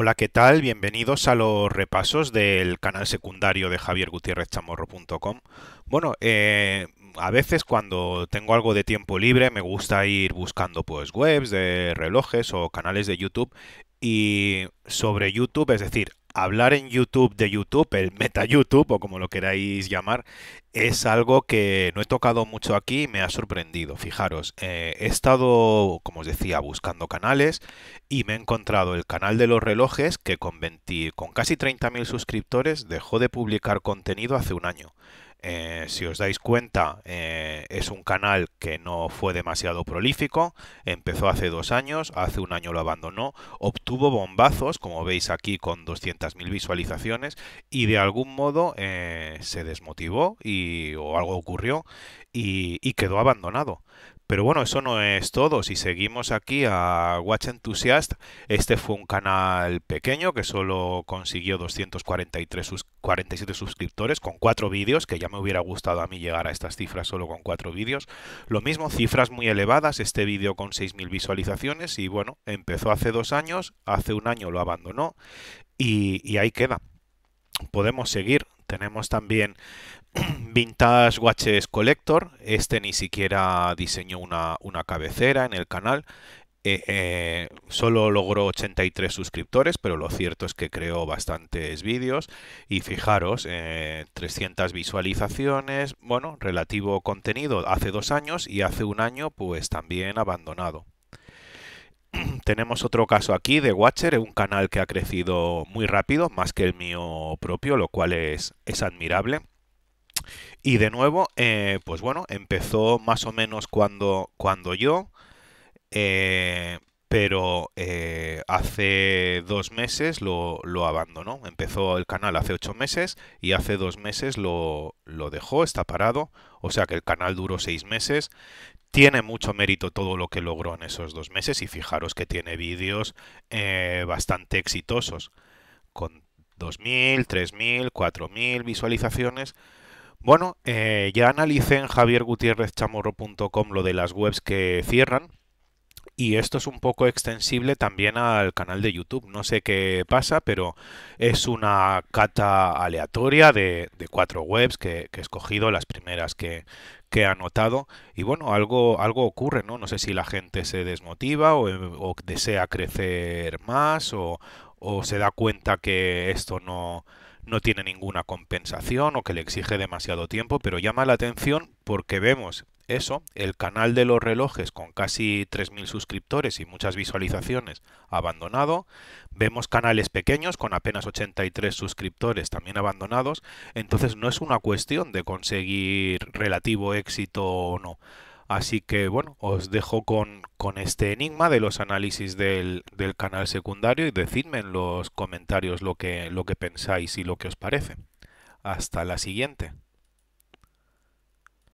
Hola, ¿qué tal? Bienvenidos a los repasos del canal secundario de javiergutierrezchamorro.com. Bueno, eh, a veces cuando tengo algo de tiempo libre me gusta ir buscando pues webs de relojes o canales de YouTube y sobre YouTube, es decir, hablar en YouTube de YouTube, el meta YouTube o como lo queráis llamar, es algo que no he tocado mucho aquí y me ha sorprendido. Fijaros, eh, he estado, como os decía, buscando canales y me he encontrado el canal de los relojes que con, con casi 30.000 suscriptores dejó de publicar contenido hace un año. Eh, si os dais cuenta, eh, es un canal que no fue demasiado prolífico, empezó hace dos años, hace un año lo abandonó, obtuvo bombazos, como veis aquí, con 200.000 visualizaciones, y de algún modo eh, se desmotivó y, o algo ocurrió y, quedó abandonado. Pero bueno, eso no es todo. Si seguimos aquí a Watch Enthusiast, este fue un canal pequeño que solo consiguió 247 suscriptores con cuatro vídeos que ya me hubiera gustado a mí llegar a estas cifras solo con cuatro vídeos. Lo mismo, cifras muy elevadas, este vídeo con 6.000 visualizaciones y bueno, empezó hace dos años, hace un año lo abandonó y, ahí queda. Podemos seguir, tenemos también Vintage Watches Collector, este ni siquiera diseñó una, una cabecera en el canal, eh, eh, solo logró 83 suscriptores, pero lo cierto es que creó bastantes vídeos y fijaros, 300 eh, visualizaciones, bueno, relativo contenido hace dos años y hace un año pues también abandonado. Tenemos otro caso aquí de Watcher, un canal que ha crecido muy rápido, más que el mío propio, lo cual es, es admirable. Y de nuevo, pues bueno, empezó más o menos cuando, cuando yo, eh, pero eh, hace dos meses lo, abandonó. Empezó el canal hace ocho meses y hace dos meses lo, dejó, está parado. O sea que el canal duró seis meses. Tiene mucho mérito todo lo que logró en esos dos meses y fijaros que tiene vídeos eh, bastante exitosos. Con 2.000, 3.000, 4.000 visualizaciones. Bueno, ya analicé en javiergutierrezchamorro.com lo de las webs que cierran y esto es un poco extensible también al canal de YouTube. No sé qué pasa, pero es una cata aleatoria de, cuatro webs que, he escogido, las primeras que, he anotado. Y bueno, algo, algo ocurre, ¿no? No sé si la gente se desmotiva o, desea crecer más o, se da cuenta que esto no, no tiene ninguna compensación o que le exige demasiado tiempo, pero llama la atención porque vemos eso, el canal de los relojes con casi 3.000 suscriptores y muchas visualizaciones abandonado. Vemos canales pequeños con apenas 83 suscriptores también abandonados. Entonces no es una cuestión de conseguir relativo éxito o no. Así que bueno, os dejo con, este enigma de los análisis del, canal secundario y decidme en los comentarios lo que, lo que pensáis y lo que os parece. Hasta la siguiente.